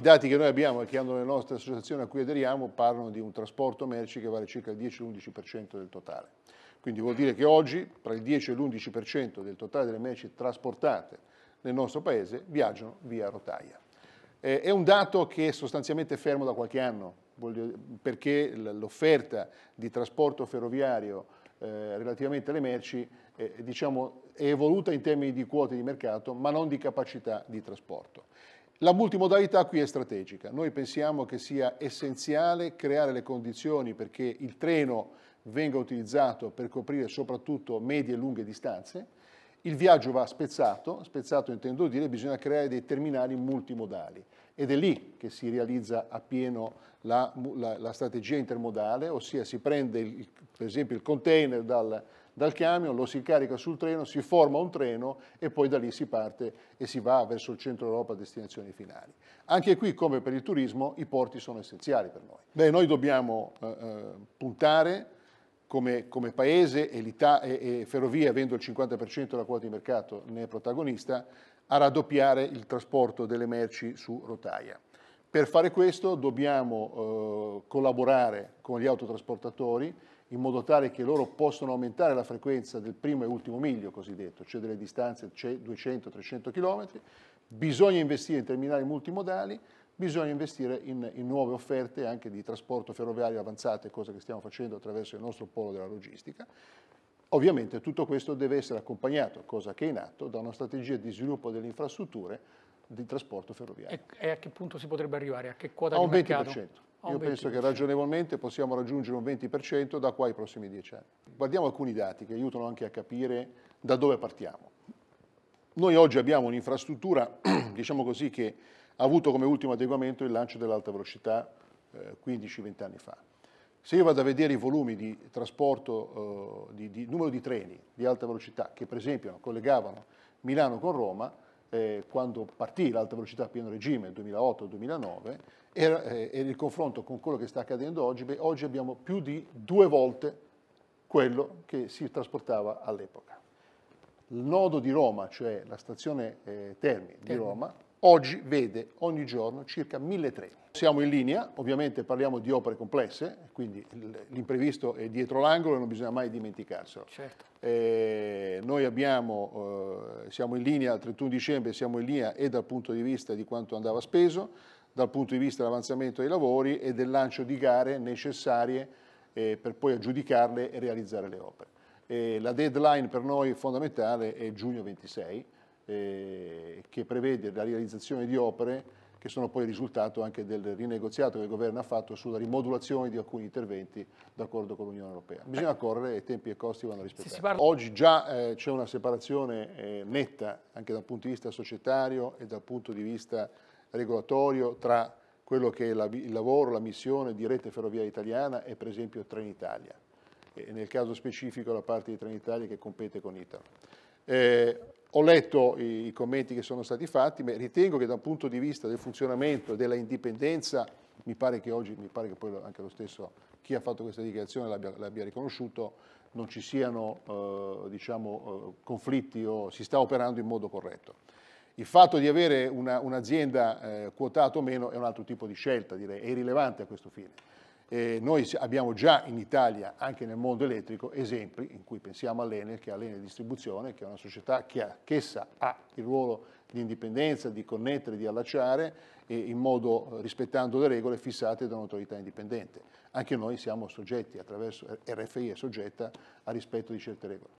I dati che noi abbiamo e che hanno le nostre associazioni a cui aderiamo parlano di un trasporto merci che vale circa il 10-11% del totale. Quindi vuol dire che oggi tra il 10 e l'11% del totale delle merci trasportate nel nostro paese viaggiano via rotaia. Eh, è un dato che è sostanzialmente fermo da qualche anno, perché l'offerta di trasporto ferroviario eh, relativamente alle merci eh, diciamo, è evoluta in termini di quote di mercato, ma non di capacità di trasporto. La multimodalità qui è strategica. Noi pensiamo che sia essenziale creare le condizioni perché il treno venga utilizzato per coprire soprattutto medie e lunghe distanze. Il viaggio va spezzato, spezzato intendo dire bisogna creare dei terminali multimodali ed è lì che si realizza appieno la, la, la strategia intermodale, ossia si prende il, per esempio il container dal, dal camion, lo si carica sul treno, si forma un treno e poi da lì si parte e si va verso il centro Europa a destinazioni finali. Anche qui, come per il turismo, i porti sono essenziali per noi. Beh, noi dobbiamo eh, eh puntare come, come, paese e, e, e Ferrovie, avendo il 50% della quota di mercato, ne è protagonista, a raddoppiare il trasporto delle merci su rotaia. Per fare questo dobbiamo eh, collaborare con gli autotrasportatori in modo tale che loro possano aumentare la frequenza del primo e ultimo miglio cosiddetto, cioè delle distanze 200-300 km, bisogna investire in terminali multimodali, bisogna investire in, in, nuove offerte anche di trasporto ferroviario avanzate, cosa che stiamo facendo attraverso il nostro polo della logistica. Ovviamente tutto questo deve essere accompagnato, cosa che è in atto, da una strategia di sviluppo delle infrastrutture di trasporto ferroviario. E, a che punto si potrebbe arrivare? A che quota a di mercato? 20%. Io penso che ragionevolmente possiamo raggiungere un 20% da qua ai prossimi 10 anni. Guardiamo alcuni dati che aiutano anche a capire da dove partiamo. Noi oggi abbiamo un'infrastruttura, diciamo così, che ha avuto come ultimo adeguamento il lancio dell'alta velocità eh, 15-20 anni fa. Se io vado a vedere i volumi di trasporto, eh, di, di numero di treni di alta velocità che per esempio collegavano Milano con Roma, eh, quando partì l'alta velocità a pieno regime 2008-2009 e eh, il confronto con quello che sta accadendo oggi, beh, oggi abbiamo più di due volte quello che si trasportava all'epoca. Il nodo di Roma, cioè la stazione eh, Termi di Roma, oggi vede ogni giorno circa 1.000 treni. Siamo in linea, ovviamente parliamo di opere complesse, quindi l'imprevisto è dietro l'angolo e non bisogna mai dimenticarselo. Certo. Eh, noi abbiamo, eh, siamo in linea al 31 dicembre, siamo in linea e dal punto di vista di quanto andava speso, dal punto di vista dell'avanzamento dei lavori e del lancio di gare necessarie eh, per poi aggiudicarle e realizzare le opere. Eh, la deadline per noi fondamentale è giugno 26 eh, che prevede la realizzazione di opere che sono poi il risultato anche del rinegoziato che il governo ha fatto sulla rimodulazione di alcuni interventi d'accordo con l'Unione Europea. Bisogna correre e tempi e costi vanno rispettati. Oggi già eh, c'è una separazione eh, netta anche dal punto di vista societario e dal punto di vista regolatorio tra quello che è la, il lavoro, la missione di rete ferroviaria italiana e per esempio Trenitalia, e nel caso specifico la parte di Trenitalia che compete con Italia. Eh, ho letto i commenti che sono stati fatti, ma ritengo che da un punto di vista del funzionamento e della indipendenza, mi pare che oggi, mi pare che poi anche lo stesso chi ha fatto questa dichiarazione l'abbia, riconosciuto, non ci siano eh, diciamo, eh, conflitti o si sta operando in modo corretto. Il fatto di avere un'azienda un eh, quotata o meno è un altro tipo di scelta, direi, è irrilevante a questo fine. Eh, noi abbiamo già in Italia, anche nel mondo elettrico, esempi in cui pensiamo all'Enel, che è all'Enel Distribuzione, che è una società che ha, che essa ha il ruolo di indipendenza, di connettere, di allacciare, eh, in modo, eh, rispettando le regole fissate da un'autorità indipendente. Anche noi siamo soggetti, attraverso RFI è soggetta, a rispetto di certe regole.